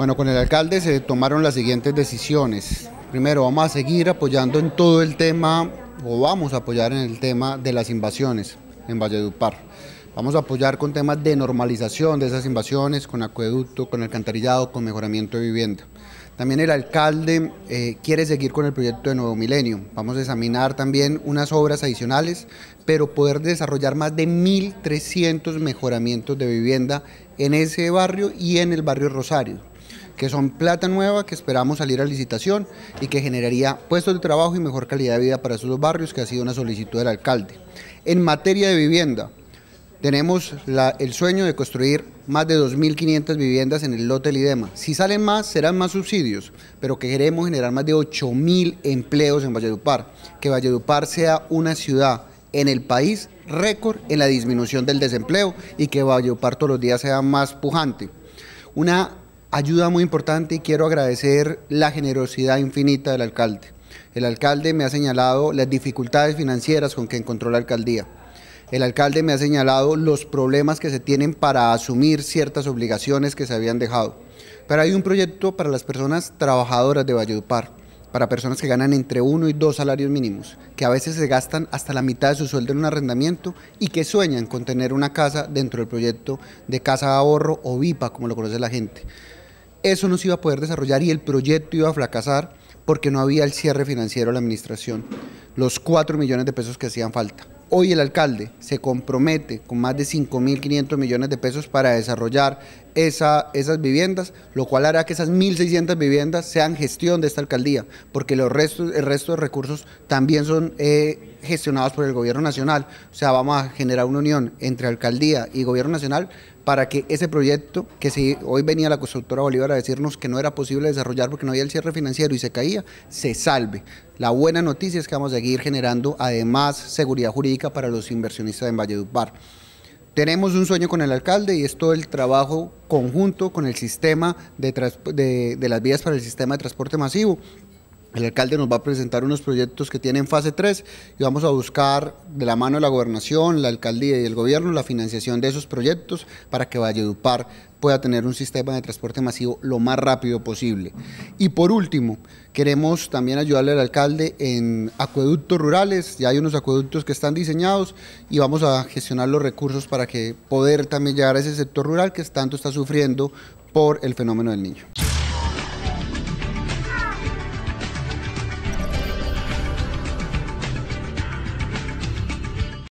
Bueno, con el alcalde se tomaron las siguientes decisiones. Primero, vamos a seguir apoyando en todo el tema, o vamos a apoyar en el tema de las invasiones en Valledupar. Vamos a apoyar con temas de normalización de esas invasiones, con acueducto, con alcantarillado, con mejoramiento de vivienda. También el alcalde eh, quiere seguir con el proyecto de Nuevo Milenio. Vamos a examinar también unas obras adicionales, pero poder desarrollar más de 1.300 mejoramientos de vivienda en ese barrio y en el barrio Rosario que son plata nueva que esperamos salir a licitación y que generaría puestos de trabajo y mejor calidad de vida para esos dos barrios, que ha sido una solicitud del alcalde. En materia de vivienda, tenemos el sueño de construir más de 2.500 viviendas en el lote Lidema. E si salen más, serán más subsidios, pero que queremos generar más de 8.000 empleos en Valledupar. Que Valledupar sea una ciudad en el país récord en la disminución del desempleo y que Valledupar todos los días sea más pujante. Una ayuda muy importante y quiero agradecer la generosidad infinita del alcalde. El alcalde me ha señalado las dificultades financieras con que encontró la alcaldía. El alcalde me ha señalado los problemas que se tienen para asumir ciertas obligaciones que se habían dejado. Pero hay un proyecto para las personas trabajadoras de Valledupar, para personas que ganan entre uno y dos salarios mínimos, que a veces se gastan hasta la mitad de su sueldo en un arrendamiento y que sueñan con tener una casa dentro del proyecto de casa de ahorro o VIPA, como lo conoce la gente eso no se iba a poder desarrollar y el proyecto iba a fracasar porque no había el cierre financiero de la administración, los 4 millones de pesos que hacían falta. Hoy el alcalde se compromete con más de 5.500 millones de pesos para desarrollar esas viviendas, lo cual hará que esas 1.600 viviendas sean gestión de esta alcaldía, porque los restos, el resto de recursos también son eh, gestionados por el gobierno nacional. O sea, vamos a generar una unión entre alcaldía y gobierno nacional para que ese proyecto, que si hoy venía la constructora Bolívar a decirnos que no era posible desarrollar porque no había el cierre financiero y se caía, se salve. La buena noticia es que vamos a seguir generando además seguridad jurídica para los inversionistas en Valledupar. Tenemos un sueño con el alcalde y es todo el trabajo conjunto con el sistema de, de las vías para el sistema de transporte masivo el alcalde nos va a presentar unos proyectos que tienen fase 3 y vamos a buscar de la mano de la gobernación, la alcaldía y el gobierno la financiación de esos proyectos para que Valledupar pueda tener un sistema de transporte masivo lo más rápido posible. Y por último, queremos también ayudarle al alcalde en acueductos rurales, ya hay unos acueductos que están diseñados y vamos a gestionar los recursos para que poder también llegar a ese sector rural que tanto está sufriendo por el fenómeno del niño.